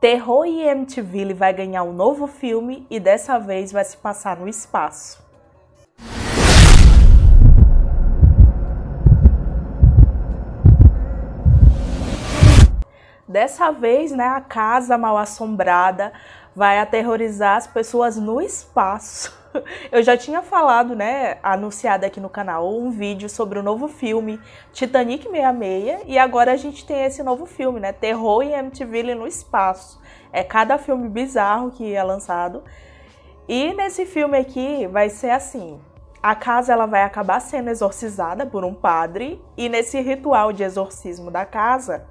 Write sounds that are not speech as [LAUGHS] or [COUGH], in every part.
Terror e MTV vai ganhar um novo filme e dessa vez vai se passar no espaço. Dessa vez, né, a casa mal assombrada vai aterrorizar as pessoas no espaço. [LAUGHS] Eu já tinha falado, né, anunciado aqui no canal, um vídeo sobre o novo filme Titanic 66 e agora a gente tem esse novo filme, né, Terror em MTV no espaço. É cada filme bizarro que é lançado. E nesse filme aqui vai ser assim, a casa ela vai acabar sendo exorcizada por um padre e nesse ritual de exorcismo da casa,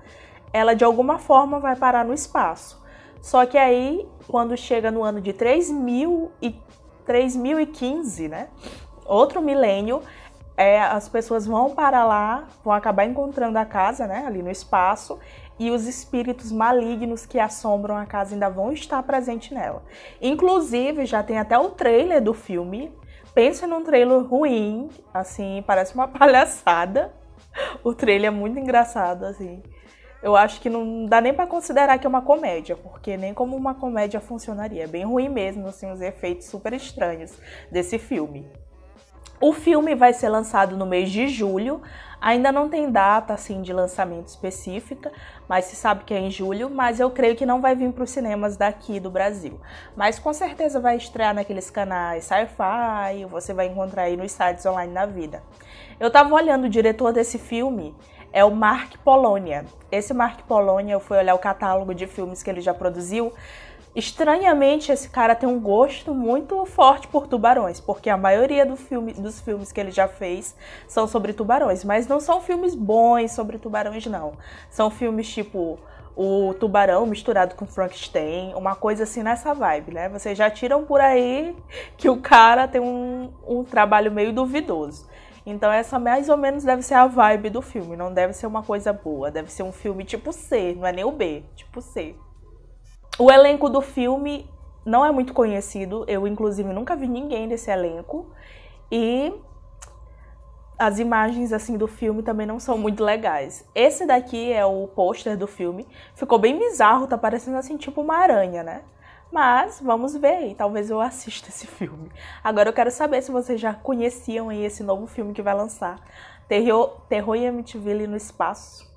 ela de alguma forma vai parar no espaço. Só que aí, quando chega no ano de 3000 e 3015, né? Outro milênio, é, as pessoas vão para lá, vão acabar encontrando a casa, né? Ali no espaço, e os espíritos malignos que assombram a casa ainda vão estar presentes nela. Inclusive, já tem até o trailer do filme. Pensa num trailer ruim, assim, parece uma [LAUGHS] palhaçada. O trailer é muito engraçado, assim eu acho que não dá nem para considerar que é uma comédia, porque nem como uma comédia funcionaria. É bem ruim mesmo, assim, os efeitos super estranhos desse filme. O filme vai ser lançado no mês de julho. Ainda não tem data assim de lançamento específica, mas se sabe que é em julho, mas eu creio que não vai vir para os cinemas daqui do Brasil. Mas com certeza vai estrear naqueles canais Sci-Fi, você vai encontrar aí nos sites online na vida. Eu estava olhando o diretor desse filme, é o Mark Polonia. Esse Mark Polonia, eu fui olhar o catálogo de filmes que ele já produziu. Estranhamente, esse cara tem um gosto muito forte por tubarões, porque a maioria do filme, dos filmes que ele já fez são sobre tubarões, mas não são filmes bons sobre tubarões, não. São filmes tipo o tubarão misturado com Frankenstein, uma coisa assim nessa vibe, né? Vocês já tiram por aí que o cara tem um, um trabalho meio duvidoso. Então essa mais ou menos deve ser a vibe do filme, não deve ser uma coisa boa, deve ser um filme tipo C, não é nem o B, tipo C. O elenco do filme não é muito conhecido, eu inclusive nunca vi ninguém desse elenco e as imagens assim do filme também não são muito legais. Esse daqui é o pôster do filme. Ficou bem bizarro, tá parecendo assim tipo uma aranha, né? Mas vamos ver aí, talvez eu assista esse filme. Agora eu quero saber se vocês já conheciam aí esse novo filme que vai lançar. Terror, Terror e Amityville no Espaço.